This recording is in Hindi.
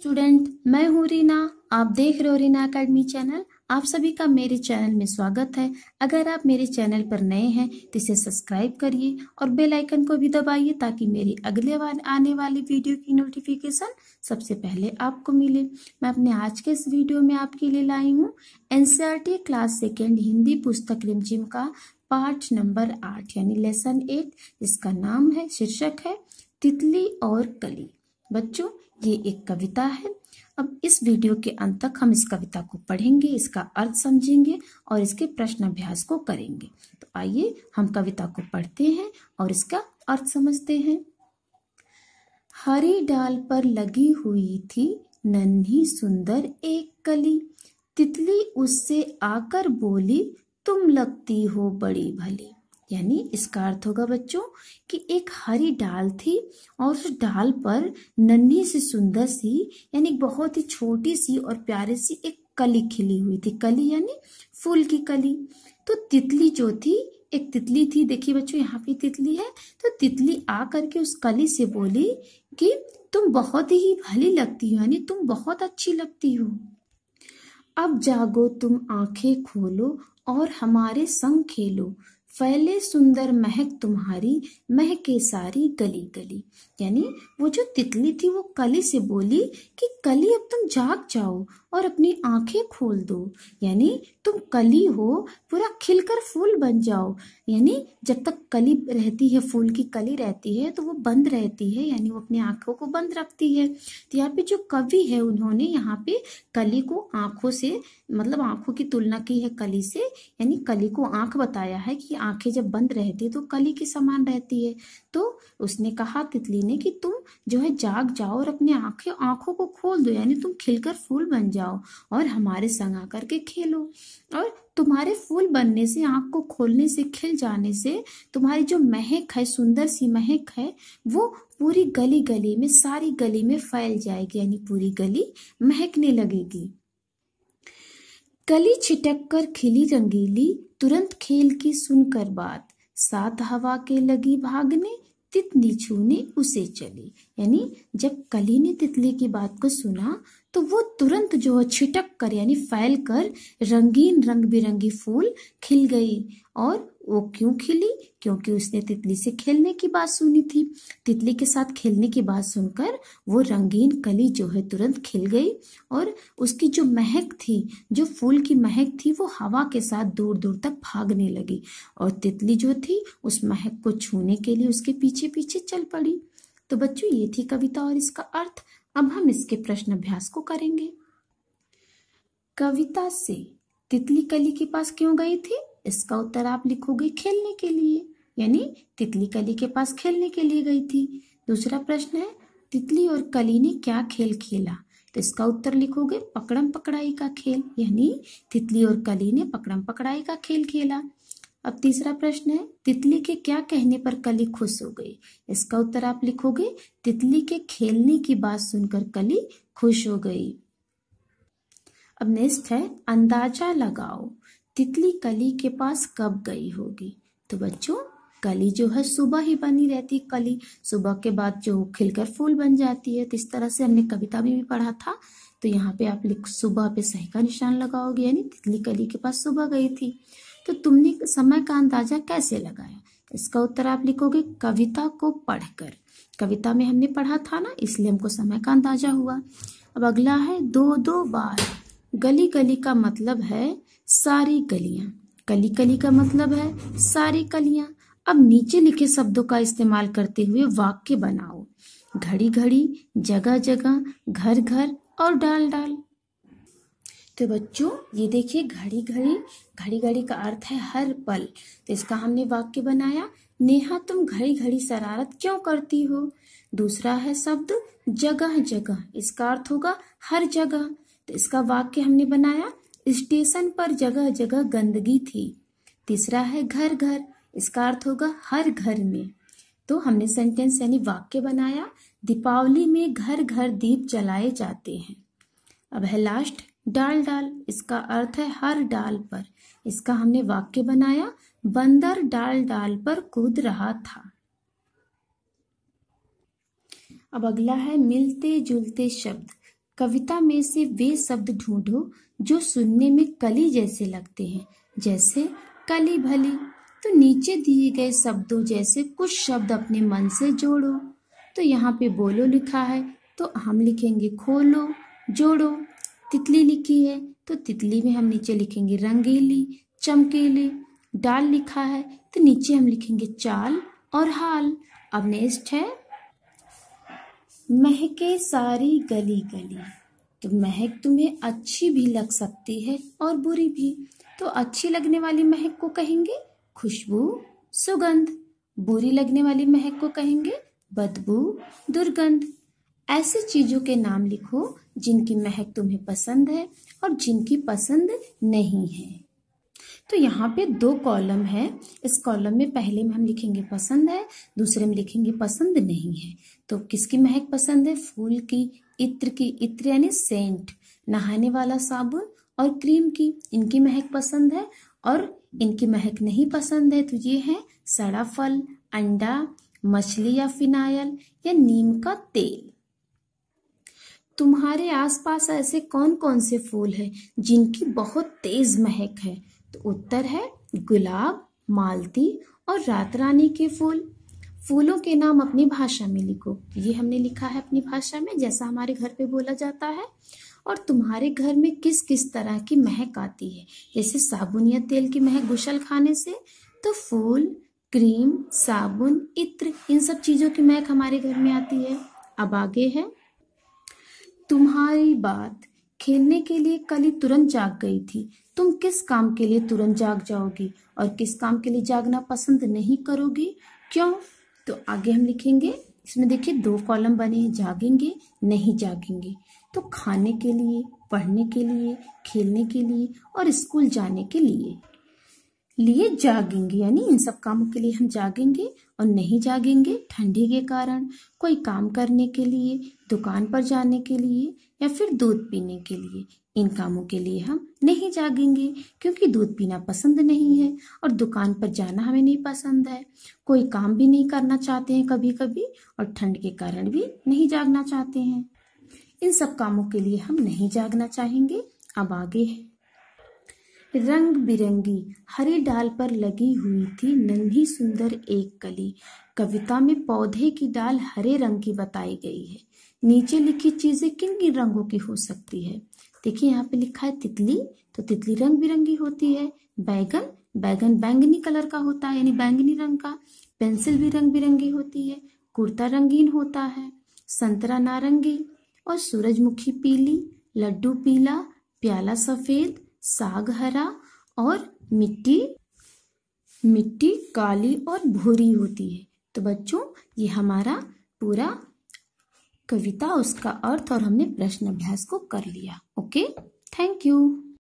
स्टूडेंट मैं हूँ रीना आप देख रहे हो रीना अकेडमी चैनल आप सभी का मेरे चैनल में स्वागत है अगर आप मेरे चैनल पर नए हैं तो इसे सब्सक्राइब करिए और बेल आइकन को भी दबाइए ताकि मेरी अगले वाले आने वाली वीडियो की नोटिफिकेशन सबसे पहले आपको मिले मैं अपने आज के इस वीडियो में आपके लिए लाई हूँ एन क्लास सेकेंड हिंदी पुस्तक रिमझिम का पार्ट नंबर आठ यानी लेसन एट जिसका नाम है शीर्षक है तितली और कली बच्चों ये एक कविता है अब इस वीडियो के अंत तक हम इस कविता को पढ़ेंगे इसका अर्थ समझेंगे और इसके प्रश्न अभ्यास को करेंगे तो आइए हम कविता को पढ़ते हैं और इसका अर्थ समझते हैं हरी डाल पर लगी हुई थी नन्ही सुंदर एक कली तितली उससे आकर बोली तुम लगती हो बड़ी भली यानी इसका अर्थ होगा बच्चों कि एक हरी डाल थी और उस डाल पर नन्ही सी सुंदर सी यानी बहुत ही छोटी सी और प्यारी सी एक कली खिली हुई थी कली यानी फूल की कली तो तितली जो थी एक तितली थी देखिए बच्चों यहाँ पे तितली है तो तितली आ करके उस कली से बोली कि तुम बहुत ही भली लगती हो यानी तुम बहुत अच्छी लगती हो अब जागो तुम आंखें खोलो और हमारे संग खेलो फैले सुंदर महक तुम्हारी महके सारी गली गली यानी वो जो तितली थी वो कली से बोली कि कली अब तुम जाग जाओ और अपनी आंखें खोल दो यानी तुम कली हो पूरा खिलकर फूल बन जाओ यानी जब तक कली रहती है फूल की कली रहती है तो वो बंद रहती है यानी वो अपनी आंखों को बंद रखती है तो यहाँ पे जो कवि है उन्होंने यहाँ पे कली को आंखों से मतलब आंखों की तुलना की है कली से यानी कली को आंख बताया है कि आंखें जब बंद रहती है तो कली के समान रहती है तो उसने कहा तितली ने कि तुम जो है जाग जाओ और अपनी आंखें आंखों को खोल दो यानी तुम खिलकर फूल बन जाओ जाओ और हमारे संग आकर के खेलो और तुम्हारे फूल बनने से आँख को खोलने से खिल जाने से तुम्हारी जो महक है सुंदर सी महक है वो पूरी गली गली में सारी गली में फैल जाएगी यानी पूरी गली महकने लगेगी कली छिटक कर खिली रंगीली तुरंत खेल की सुनकर बात सात हवा के लगी भागने तितली छूने उसे चली यानी जब कली ने तितली की बात को सुना तो वो तुरंत जो है छिटक कर यानी फैल कर रंगीन रंग बिरंगी फूल खिल गई और वो क्यों खिली क्योंकि उसने तितली से खेलने की बात सुनी थी तितली के साथ खेलने की बात सुनकर वो रंगीन कली जो है तुरंत खिल गई और उसकी जो महक थी जो फूल की महक थी वो हवा के साथ दूर दूर तक भागने लगी और तितली जो थी उस महक को छूने के लिए उसके पीछे पीछे चल पड़ी तो बच्चों ये थी कविता और इसका अर्थ अब हम इसके प्रश्न अभ्यास को करेंगे कविता से तितली कली के पास क्यों गई थी इसका उत्तर आप लिखोगे खेलने के लिए यानी तितली कली के पास खेलने के लिए गई थी दूसरा प्रश्न है तितली और कली ने क्या खेल खेला तो इसका उत्तर लिखोगे पकड़म पकड़ाई का खेल यानी तितली और कली ने पकड़म पकड़ाई का खेल खेला अब तीसरा प्रश्न है तितली के क्या कहने पर कली खुश हो गई इसका उत्तर आप लिखोगे तितली के खेलने की बात सुनकर कली खुश हो गई अब नेक्स्ट है अंदाजा लगाओ तितली कली के पास कब गई होगी तो बच्चों कली जो है सुबह ही बनी रहती कली सुबह के बाद जो खिलकर फूल बन जाती है तो इस तरह से हमने कविता भी, भी पढ़ा था तो यहाँ पे आप लिख सुबह पे सही का निशान लगाओगे यानी तितली कली के पास सुबह गई थी तो तुमने समय का अंदाजा कैसे लगाया इसका उत्तर आप लिखोगे कविता को पढ़कर कविता में हमने पढ़ा था ना इसलिए हमको समय का अंदाजा हुआ अब अगला है दो दो बार गली गली का मतलब है सारी गलियां कली कली का मतलब है सारी कलियां अब नीचे लिखे शब्दों का इस्तेमाल करते हुए वाक्य बनाओ घड़ी घड़ी जगह जगह घर घर और डाल डाल तो बच्चों ये देखिए घड़ी घड़ी घड़ी घड़ी का अर्थ है हर पल तो इसका हमने वाक्य बनाया नेहा तुम घड़ी घड़ी शरारत क्यों करती हो दूसरा है शब्द जगह जगह इसका अर्थ होगा हर जगह तो इसका वाक्य हमने बनाया स्टेशन पर जगह जगह गंदगी थी तीसरा है घर घर इसका अर्थ होगा हर घर में तो हमने सेंटेंस यानी वाक्य बनाया दीपावली में घर घर दीप जलाए जाते हैं अब है लास्ट डाल डाल इसका अर्थ है हर डाल पर इसका हमने वाक्य बनाया बंदर डाल डाल पर कूद रहा था अब अगला है मिलते जुलते शब्द कविता में से वे शब्द ढूंढो जो सुनने में कली जैसे लगते हैं जैसे कली भली तो नीचे दिए गए शब्दों जैसे कुछ शब्द अपने मन से जोड़ो तो यहाँ पे बोलो लिखा है तो हम लिखेंगे खोलो जोड़ो तितली लिखी है तो तितली में हम नीचे लिखेंगे रंगीली चमकीली डाल लिखा है तो नीचे हम लिखेंगे चाल और हाल अब नेक्स्ट है महके सारी गली गली तो महक तुम्हें अच्छी भी लग सकती है और बुरी भी तो अच्छी लगने वाली महक को कहेंगे खुशबू सुगंध बुरी लगने वाली महक को कहेंगे बदबू दुर्गंध ऐसी चीज़ों के नाम लिखो जिनकी महक तुम्हें पसंद है और जिनकी पसंद नहीं है तो यहाँ पे दो कॉलम है इस कॉलम में पहले में हम लिखेंगे पसंद है दूसरे में लिखेंगे पसंद नहीं है तो किसकी महक पसंद है फूल की इत्र की इत्र यानी सेंट नहाने वाला साबुन और क्रीम की इनकी महक पसंद है और इनकी महक नहीं पसंद है तो ये है सड़ा फल अंडा मछली या फिनाइल या नीम का तेल तुम्हारे आसपास ऐसे कौन कौन से फूल हैं जिनकी बहुत तेज महक है तो उत्तर है गुलाब मालती और रात रानी के फूल फूलों के नाम अपनी भाषा में लिखो ये हमने लिखा है अपनी भाषा में जैसा हमारे घर पे बोला जाता है और तुम्हारे घर में किस किस तरह की महक आती है जैसे साबुन या तेल की महक गुशल खाने से तो फूल क्रीम साबुन इत्र इन सब चीज़ों की महक हमारे घर में आती है अब आगे है तुम्हारी बात खेलने के लिए कल ही तुरंत जाग गई थी तुम किस काम के लिए तुरंत जाग जाओगी और किस काम के लिए जागना पसंद नहीं करोगी क्यों तो आगे हम लिखेंगे इसमें देखिए दो कॉलम बने हैं जागेंगे नहीं जागेंगे तो खाने के लिए पढ़ने के लिए खेलने के लिए और स्कूल जाने के लिए लिए जागेंगे यानी इन सब कामों के लिए हम जागेंगे और नहीं जागेंगे ठंडी के कारण कोई काम करने के लिए दुकान पर जाने के लिए या फिर दूध पीने के लिए इन कामों के लिए हम नहीं जागेंगे क्योंकि दूध पीना पसंद नहीं है और दुकान पर जाना हमें नहीं पसंद है कोई काम भी नहीं करना चाहते हैं कभी कभी और ठंड के कारण भी नहीं जागना चाहते हैं इन सब कामों के लिए हम नहीं जागना चाहेंगे अब आगे रंग बिरंगी हरी डाल पर लगी हुई थी नन्ही सुंदर एक कली कविता में पौधे की डाल हरे रंग की बताई गई है नीचे लिखी चीजें किन किन रंगों की हो सकती है देखिए यहाँ पे लिखा है तितली तो तितली रंग बिरंगी होती है बैगन बैगन बैंगनी कलर का होता है यानी बैंगनी रंग का पेंसिल भी रंग बिरंगी होती है कुर्ता रंगीन होता है संतरा नारंगी और सूरजमुखी पीली लड्डू पीला प्याला सफेद साग हरा और मिट्टी मिट्टी काली और भूरी होती है तो बच्चों ये हमारा पूरा कविता उसका अर्थ और हमने प्रश्न अभ्यास को कर लिया ओके थैंक यू